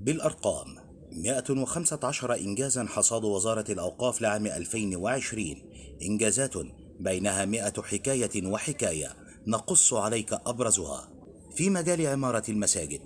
بالأرقام 115 إنجازا حصاد وزارة الأوقاف لعام 2020 إنجازات بينها 100 حكاية وحكاية نقص عليك أبرزها في مجال عمارة المساجد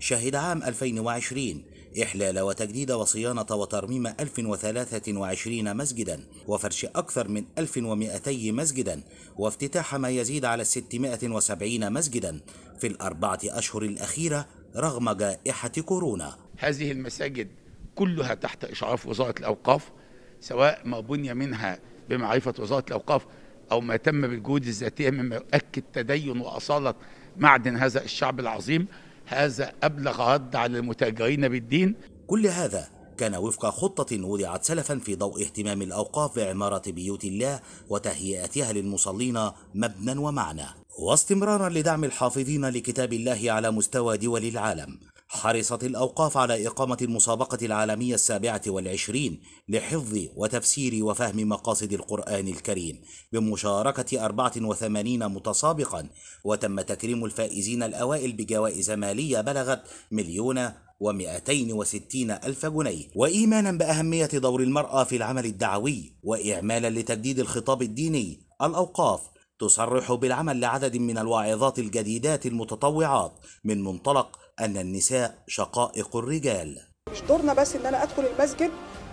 شهد عام 2020 إحلال وتجديد وصيانة وترميم 1023 مسجدا وفرش أكثر من 1200 مسجدا وافتتاح ما يزيد على 670 مسجدا في الأربعة أشهر الأخيرة رغم جائحة كورونا هذه المساجد كلها تحت إشراف وزارة الأوقاف سواء ما بني منها بمعرفة وزارة الأوقاف أو ما تم بالجهود الذاتية مما يؤكد تدين وأصالة معدن هذا الشعب العظيم هذا أبلغ رد على المتاجرين بالدين كل هذا كان وفق خطة وضعت سلفا في ضوء اهتمام الأوقاف بعمارة بيوت الله وتهيئتها للمصلين مبنى ومعنى واستمرارا لدعم الحافظين لكتاب الله على مستوى دول العالم حرصت الأوقاف على إقامة المسابقة العالمية السابعة والعشرين لحفظ وتفسير وفهم مقاصد القرآن الكريم بمشاركة 84 متسابقا وتم تكريم الفائزين الأوائل بجوائز مالية بلغت مليون و260 ألف جنيه وإيمانا بأهمية دور المرأة في العمل الدعوي وإعمالا لتجديد الخطاب الديني الأوقاف تصرح بالعمل لعدد من الواعظات الجديدات المتطوعات من منطلق أن النساء شقائق الرجال مش دورنا بس ان انا ادخل المسجد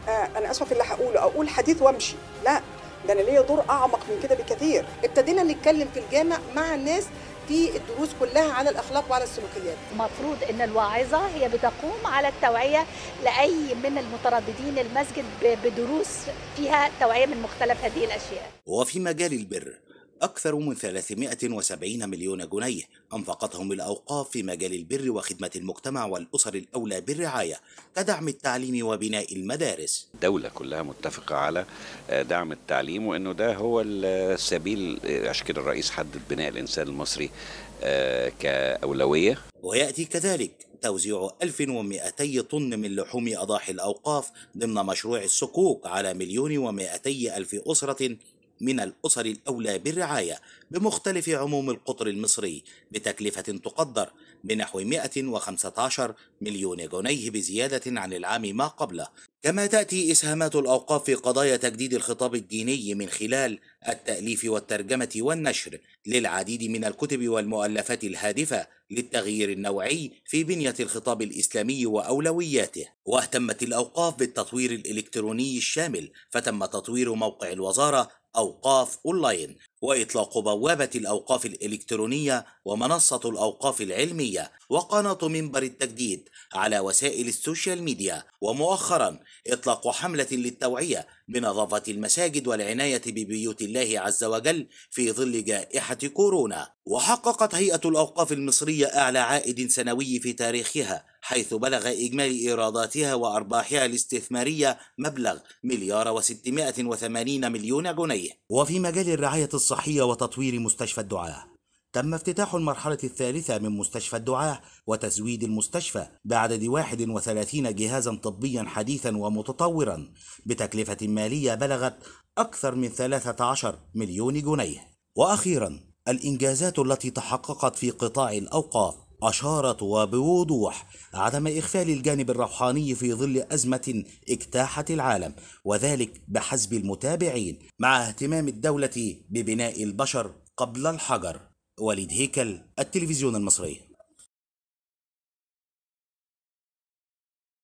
آه انا اسف اللي هقوله اقول حديث وامشي لا ده انا ليا دور اعمق من كده بكثير ابتدينا نتكلم في الجامع مع الناس في الدروس كلها على الاخلاق وعلى السلوكيات المفروض ان الواعظه هي بتقوم على التوعيه لاي من المترددين المسجد بدروس فيها توعيه من مختلف هذه الاشياء وفي مجال البر أكثر من 370 مليون جنيه أنفقتهم الأوقاف في مجال البر وخدمة المجتمع والأسر الأولى بالرعاية كدعم التعليم وبناء المدارس الدولة كلها متفقة على آه، دعم التعليم وأنه ده هو السبيل آه، عشان كده الرئيس حدد بناء الإنسان المصري آه، كأولوية ويأتي كذلك توزيع 1200 طن من لحوم أضاحي الأوقاف ضمن مشروع السكوك على مليون ومائتي ألف أسرة من الأسر الأولى بالرعاية بمختلف عموم القطر المصري بتكلفة تقدر بنحو 115 مليون جنيه بزيادة عن العام ما قبله كما تأتي إسهامات الأوقاف في قضايا تجديد الخطاب الديني من خلال التأليف والترجمة والنشر للعديد من الكتب والمؤلفات الهادفة للتغيير النوعي في بنية الخطاب الإسلامي وأولوياته واهتمت الأوقاف بالتطوير الإلكتروني الشامل فتم تطوير موقع الوزارة أوقاف أونلاين وإطلاق بوابة الأوقاف الإلكترونية ومنصة الأوقاف العلمية وقناة منبر التجديد على وسائل السوشيال ميديا ومؤخرا إطلاق حملة للتوعية بنظافة المساجد والعناية ببيوت الله عز وجل في ظل جائحة كورونا وحققت هيئة الأوقاف المصرية أعلى عائد سنوي في تاريخها حيث بلغ إجمالي إيراداتها وأرباحها الاستثمارية مبلغ مليار و680 مليون جنيه وفي مجال الرعاية الصحية الصحية وتطوير مستشفى الدعاة تم افتتاح المرحلة الثالثة من مستشفى الدعاة وتزويد المستشفى بعدد 31 جهازا طبيا حديثا ومتطورا بتكلفة مالية بلغت أكثر من 13 مليون جنيه وأخيرا الإنجازات التي تحققت في قطاع الأوقاف أشارت وبوضوح عدم إخفال الجانب الروحاني في ظل أزمة اجتاحت العالم وذلك بحسب المتابعين مع اهتمام الدولة ببناء البشر قبل الحجر وليد هيكل التلفزيون المصري